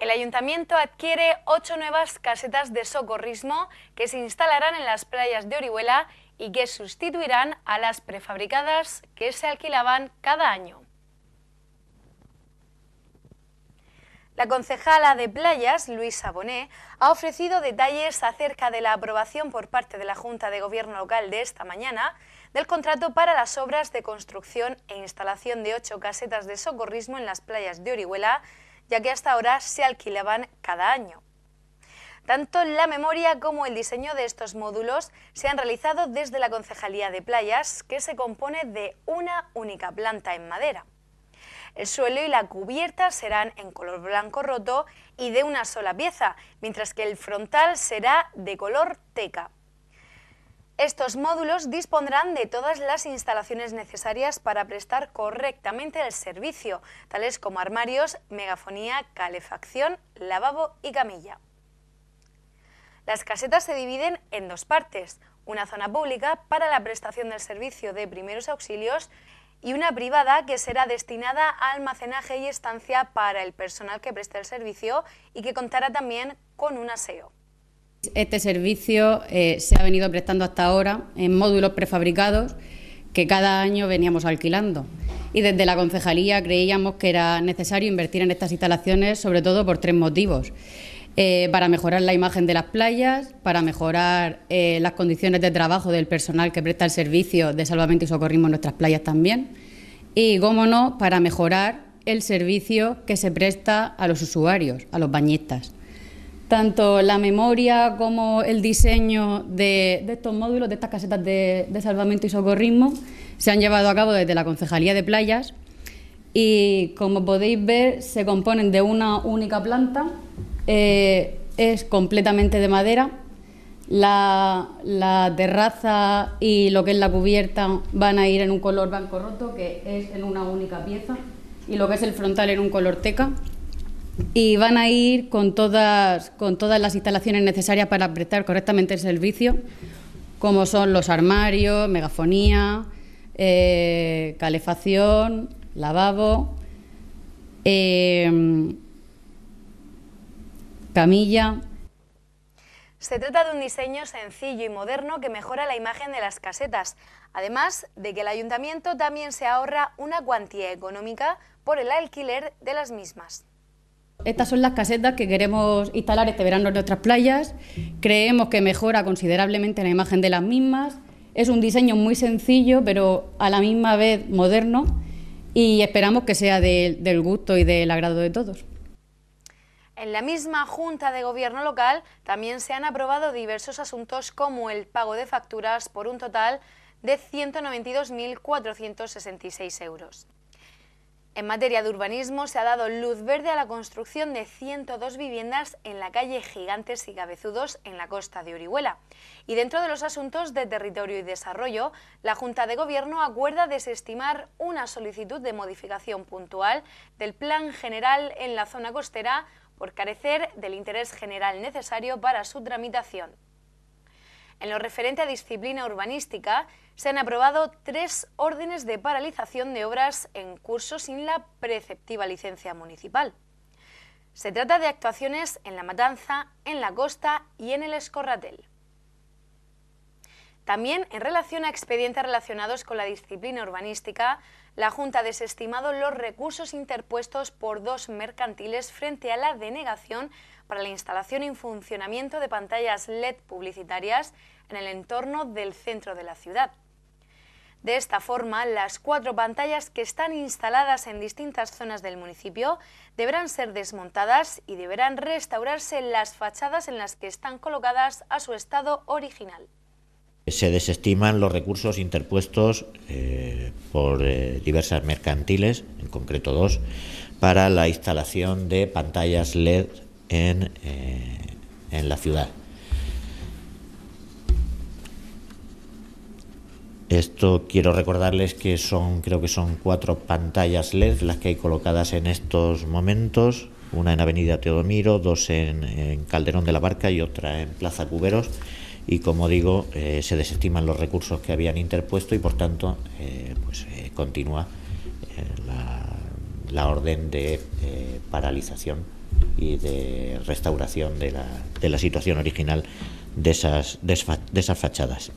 El ayuntamiento adquiere ocho nuevas casetas de socorrismo que se instalarán en las playas de Orihuela y que sustituirán a las prefabricadas que se alquilaban cada año. La concejala de Playas, Luisa Bonet, ha ofrecido detalles acerca de la aprobación por parte de la Junta de Gobierno Local de esta mañana del contrato para las obras de construcción e instalación de ocho casetas de socorrismo en las playas de Orihuela ya que hasta ahora se alquilaban cada año. Tanto la memoria como el diseño de estos módulos se han realizado desde la Concejalía de Playas, que se compone de una única planta en madera. El suelo y la cubierta serán en color blanco roto y de una sola pieza, mientras que el frontal será de color teca. Estos módulos dispondrán de todas las instalaciones necesarias para prestar correctamente el servicio, tales como armarios, megafonía, calefacción, lavabo y camilla. Las casetas se dividen en dos partes, una zona pública para la prestación del servicio de primeros auxilios y una privada que será destinada a almacenaje y estancia para el personal que preste el servicio y que contará también con un aseo. Este servicio eh, se ha venido prestando hasta ahora en módulos prefabricados que cada año veníamos alquilando. Y desde la concejalía creíamos que era necesario invertir en estas instalaciones, sobre todo por tres motivos. Eh, para mejorar la imagen de las playas, para mejorar eh, las condiciones de trabajo del personal que presta el servicio de salvamento y socorrismo en nuestras playas también, y, cómo no, para mejorar el servicio que se presta a los usuarios, a los bañistas tanto la memoria como el diseño de, estos módulos, de estas casetas de, salvamento y socorrismo, se han llevado a cabo desde la Concejalía de Playas y como podéis ver se componen de una única planta, eh, es completamente de madera, la, la, terraza y lo que es la cubierta van a ir en un color banco roto, que es en una única pieza, y lo que es el frontal en un color teca, y van a ir con todas, las instalaciones necesarias para apretar correctamente el servicio, como son los armarios, megafonía, eh, calefacción, lavabo, eh, camilla. Se trata de un diseño sencillo y moderno que mejora la imagen de las casetas, además de que el ayuntamiento también se ahorra una cuantía económica por el alquiler de las mismas. Estas son las casetas que queremos instalar este verano en nuestras playas. Creemos que mejora considerablemente la imagen de las mismas. Es un diseño muy sencillo, pero a la misma vez moderno y esperamos que sea del gusto y del agrado de todos. En la misma Junta de Gobierno local también se han aprobado diversos asuntos como el pago de facturas por un total de 192.466 euros. En materia de urbanismo se ha dado luz verde a la construcción de 102 viviendas en la calle Gigantes y Cabezudos en la costa de Orihuela. Y dentro de los asuntos de territorio y desarrollo, la Junta de Gobierno acuerda desestimar una solicitud de modificación puntual del Plan General en la zona costera por carecer del interés general necesario para su tramitación. En lo referente a disciplina urbanística, se han aprobado tres órdenes de paralización de obras en curso sin la preceptiva licencia municipal. Se trata de actuaciones en La Matanza, en la costa y en el Escorratel. También, en relación a expedientes relacionados con la disciplina urbanística, la Junta ha desestimado los recursos interpuestos por dos mercantiles frente a la denegación para la instalación y funcionamiento de pantallas LED publicitarias en el entorno del centro de la ciudad. De esta forma, las cuatro pantallas que están instaladas en distintas zonas del municipio deberán ser desmontadas y deberán restaurarse las fachadas en las que están colocadas a su estado original. Se desestiman los recursos interpuestos eh, por eh, diversas mercantiles, en concreto dos, para la instalación de pantallas LED eh, en, la ciudad. Esto quiero recordarles que son, creo que son cuatro pantallas LED las que hay colocadas en estos momentos, una en Avenida Teodomiro, dos en, Calderón de la Barca y otra en Plaza Cuberos. Y como digo, eh, se desestiman los recursos que habían interpuesto y por tanto eh, pues, continúa la, orden de paralización y de restauración de la, de la situación original de esas, de esas fachadas.